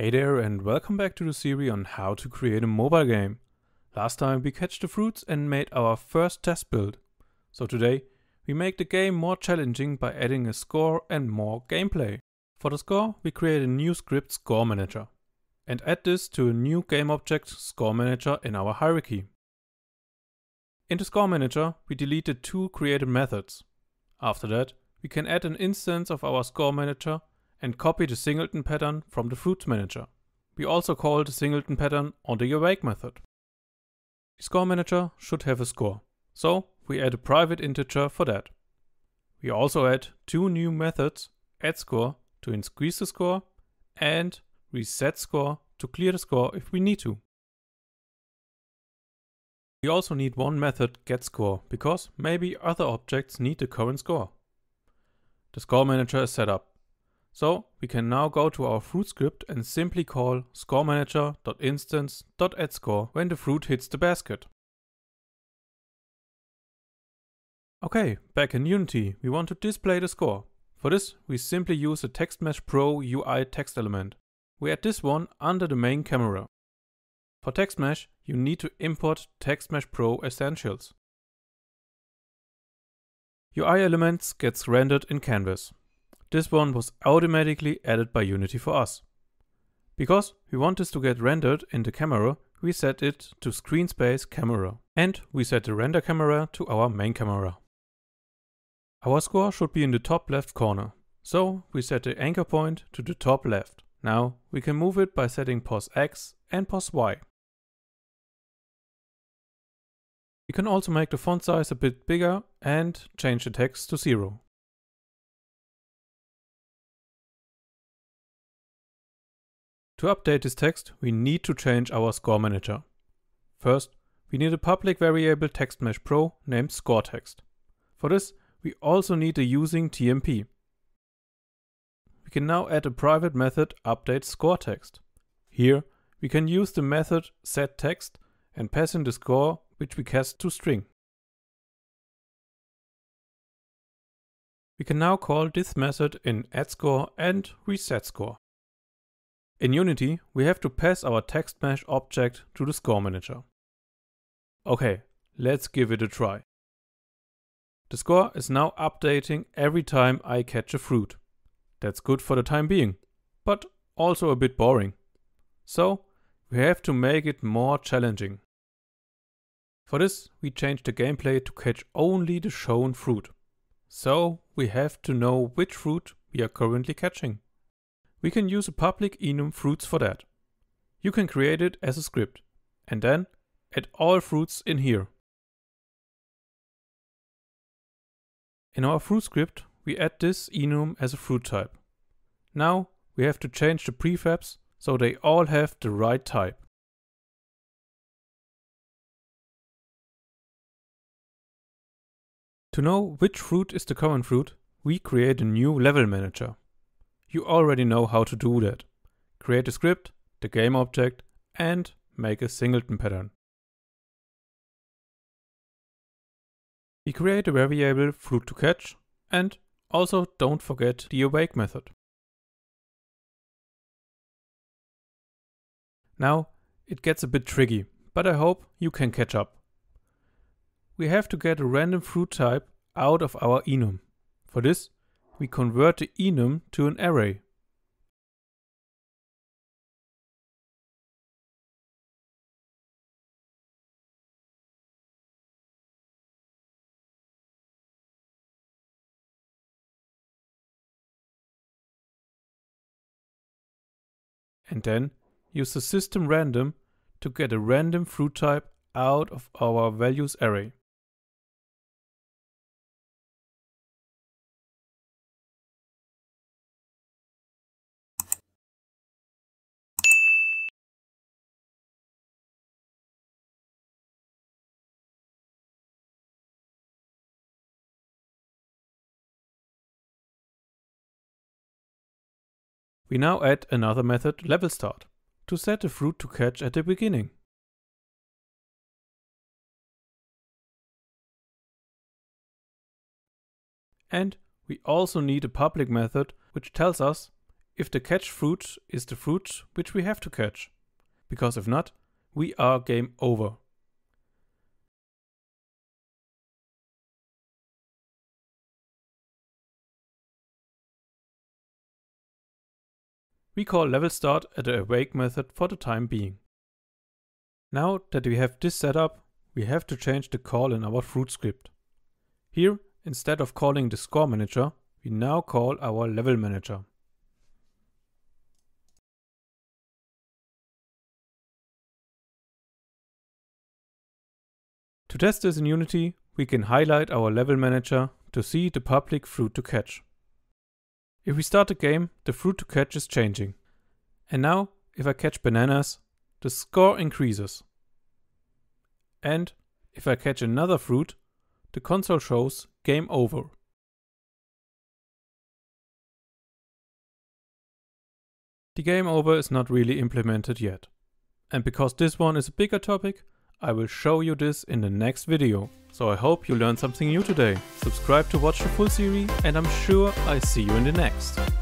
Hey there and welcome back to the series on how to create a mobile game. Last time we catched the fruits and made our first test build. So today we make the game more challenging by adding a score and more gameplay. For the score we create a new script score manager and add this to a new game object score manager in our hierarchy. In the score manager we delete the two created methods. After that we can add an instance of our score manager and copy the singleton pattern from the fruits manager. We also call the singleton pattern on the awake method. The score manager should have a score, so we add a private integer for that. We also add two new methods, addScore to increase the score and resetScore to clear the score if we need to. We also need one method getScore because maybe other objects need the current score. The score manager is set up so we can now go to our fruit script and simply call scoremanager.instance.addScore when the fruit hits the basket. Okay, back in Unity, we want to display the score. For this, we simply use a TextMesh Pro UI text element. We add this one under the main camera. For TextMesh, you need to import TextMesh Pro Essentials. UI elements gets rendered in Canvas this one was automatically added by Unity for us. Because we want this to get rendered in the camera, we set it to screen space camera and we set the render camera to our main camera. Our score should be in the top left corner, so we set the anchor point to the top left. Now we can move it by setting pos x and pos y. You can also make the font size a bit bigger and change the text to zero. To update this text, we need to change our score manager. First, we need a public variable text mesh pro named scoreText. For this, we also need a using TMP. We can now add a private method update Here, we can use the method setText and pass in the score which we cast to string. We can now call this method in addScore and resetScore. In Unity, we have to pass our text mesh object to the score manager. Okay, let's give it a try. The score is now updating every time I catch a fruit. That's good for the time being, but also a bit boring. So, we have to make it more challenging. For this, we change the gameplay to catch only the shown fruit. So, we have to know which fruit we are currently catching we can use a public enum fruits for that. You can create it as a script and then add all fruits in here. In our fruit script, we add this enum as a fruit type. Now we have to change the prefabs so they all have the right type. To know which fruit is the common fruit, we create a new level manager. You already know how to do that. Create a script, the game object, and make a singleton pattern. We create a variable fruit to catch and also don't forget the awake method. Now it gets a bit tricky, but I hope you can catch up. We have to get a random fruit type out of our enum. For this we convert the enum to an array. And then use the system random to get a random fruit type out of our values array. We now add another method, levelStart to set the fruit to catch at the beginning. And we also need a public method which tells us if the catch fruit is the fruit which we have to catch. Because if not, we are game over. We call level start at the awake method for the time being. Now that we have this set up, we have to change the call in our fruit script. Here, instead of calling the score manager, we now call our level manager. To test this in Unity, we can highlight our level manager to see the public fruit to catch. If we start the game, the fruit to catch is changing. And now, if I catch bananas, the score increases. And if I catch another fruit, the console shows game over. The game over is not really implemented yet. And because this one is a bigger topic, I will show you this in the next video. So I hope you learned something new today. Subscribe to watch the full series and I'm sure I see you in the next.